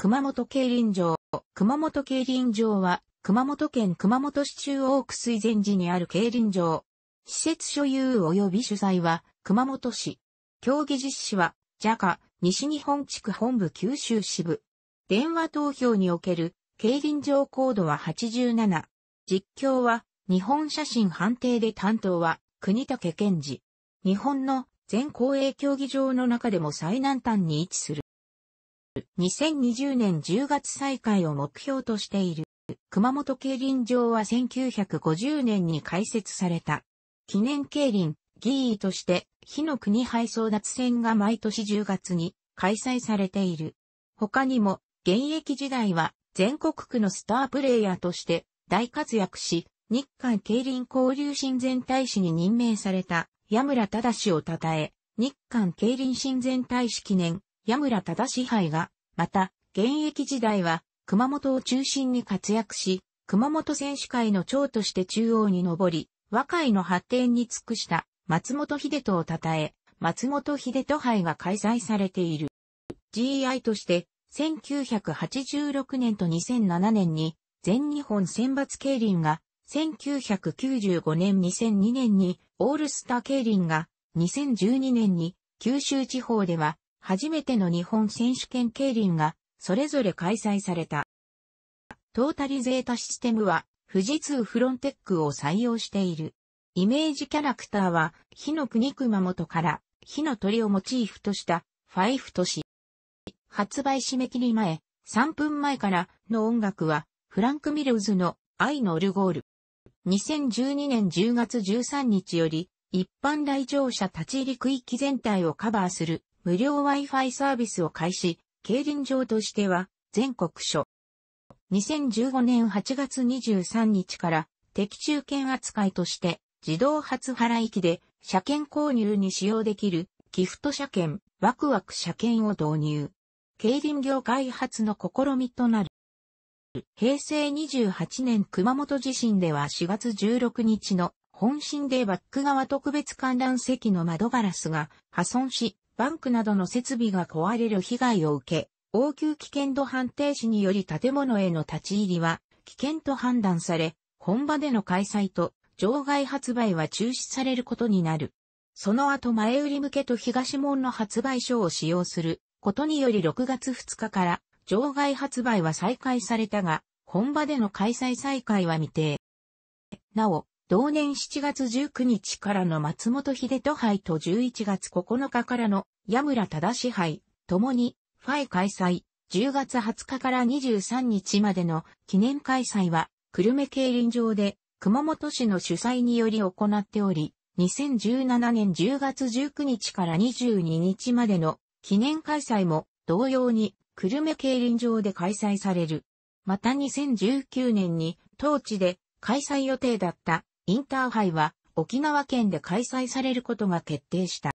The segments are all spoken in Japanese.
熊本競輪場。熊本競輪場は、熊本県熊本市中央区水前寺にある競輪場。施設所有及び主催は、熊本市。競技実施は、JACA、西日本地区本部九州支部。電話投票における、競輪場コードは87。実況は、日本写真判定で担当は、国武健治。日本の全公営競技場の中でも最南端に位置する。2020年10月再開を目標としている。熊本競輪場は1950年に開設された。記念競輪、議員として、火の国配送奪戦が毎年10月に開催されている。他にも、現役時代は全国区のスタープレイヤーとして大活躍し、日韓競輪交流親善大使に任命された矢村忠を称え、日韓競輪親善大使記念矢村忠支配が、また、現役時代は、熊本を中心に活躍し、熊本選手会の長として中央に上り、和解の発展に尽くした松本秀人を称え、松本秀人杯が開催されている。GI として、1986年と2007年に、全日本選抜競輪が、1995年2002年に、オールスター競輪が、2012年に、九州地方では、初めての日本選手権競輪がそれぞれ開催された。トータリゼータシステムは富士通フロンテックを採用している。イメージキャラクターは火の国熊本から火の鳥をモチーフとしたファイフ都市。発売締め切り前、3分前からの音楽はフランク・ミルズの愛のオルゴール。2012年10月13日より一般来場者立ち入り区域全体をカバーする無料 Wi-Fi サービスを開始、競輪場としては全国所。2015年8月23日から適中券扱いとして自動発払機で車券購入に使用できるギフト車券、ワクワク車券を導入。競輪業開発の試みとなる。平成28年熊本地震では4月16日の本震でバック側特別観覧席の窓ガラスが破損し、バンクなどの設備が壊れる被害を受け、応急危険度判定士により建物への立ち入りは危険と判断され、本場での開催と場外発売は中止されることになる。その後前売り向けと東門の発売所を使用することにより6月2日から場外発売は再開されたが、本場での開催再開は未定。なお、同年7月19日からの松本秀人杯と11月9日からの矢村忠杯、共に、ファイ開催、10月20日から23日までの記念開催は、久留米競輪場で、熊本市の主催により行っており、2017年10月19日から22日までの記念開催も同様に久留米競輪場で開催される。また2019年に当地で開催予定だったインターハイは沖縄県で開催されることが決定した。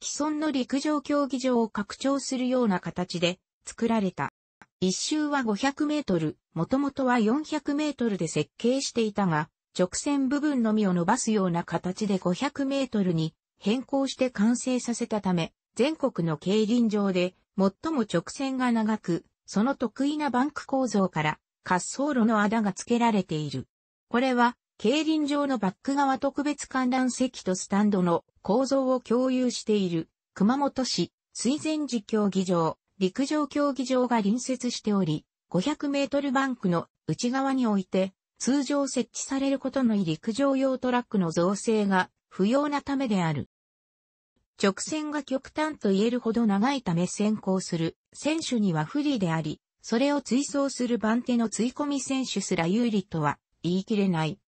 既存の陸上競技場を拡張するような形で作られた。一周は500メートル、もともとは400メートルで設計していたが、直線部分のみを伸ばすような形で500メートルに変更して完成させたため、全国の競輪場で最も直線が長く、その得意なバンク構造から滑走路のあだが付けられている。これは競輪場のバック側特別観覧席とスタンドの構造を共有している熊本市水前寺競技場、陸上競技場が隣接しており、500メートルバンクの内側において、通常設置されることのい陸上用トラックの造成が不要なためである。直線が極端と言えるほど長いため先行する選手には不利であり、それを追走する番手の追込み選手すら有利とは言い切れない。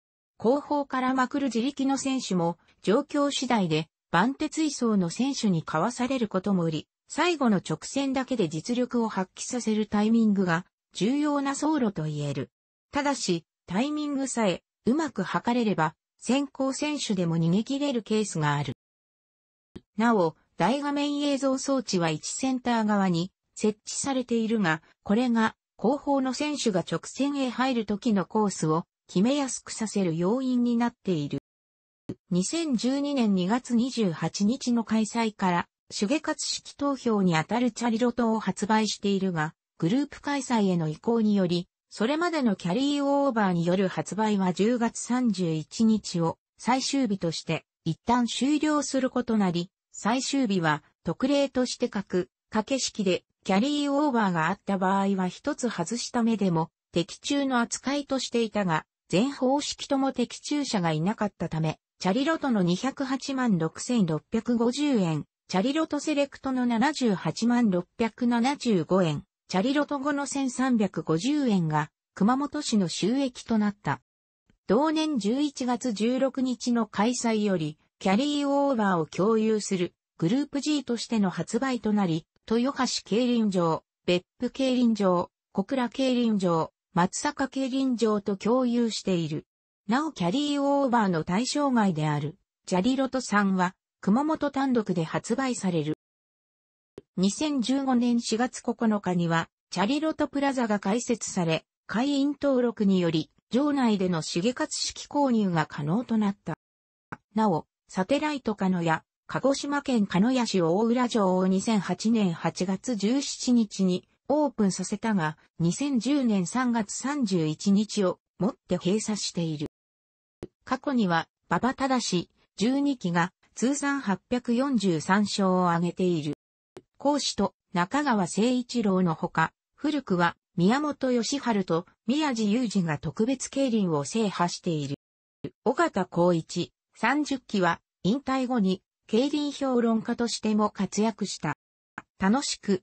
後方からまくる自力の選手も、状況次第で、番手追走の選手にかわされることも売り、最後の直線だけで実力を発揮させるタイミングが、重要な走路と言える。ただし、タイミングさえ、うまく測れれば、先行選手でも逃げ切れるケースがある。なお、大画面映像装置は1センター側に設置されているが、これが後方の選手が直線へ入る時のコースを決めやすくさせる要因になっている。2012年2月28日の開催から、手芸活式投票にあたるチャリロトを発売しているが、グループ開催への移行により、それまでのキャリーオーバーによる発売は10月31日を最終日として一旦終了することなり、最終日は特例として書く、掛け式でキャリーオーバーがあった場合は一つ外した目でも的中の扱いとしていたが、全方式とも的中者がいなかったため、チャリロトの208万6650円、チャリロトセレクトの78万675円、チャリロト後の1350円が熊本市の収益となった。同年11月16日の開催より、キャリーオーバーを共有するグループ G としての発売となり、豊橋競輪場、別府競輪場、小倉競輪場、松坂競輪場と共有している。なおキャリーオーバーの対象外である、ジャリロトさんは、熊本単独で発売される。2015年4月9日には、チャリロトプラザが開設され、会員登録により、場内でのゲ活式購入が可能となった。なお、サテライト鹿ヤ、鹿児島県鹿ヤ市大浦城を2008年8月17日にオープンさせたが、2010年3月31日をもって閉鎖している。過去には、馬場正12期が通算843勝を挙げている。講師と中川誠一郎のほか、古くは宮本義春と宮地雄二が特別競輪を制覇している。尾形孝一30期は引退後に競輪評論家としても活躍した。楽しく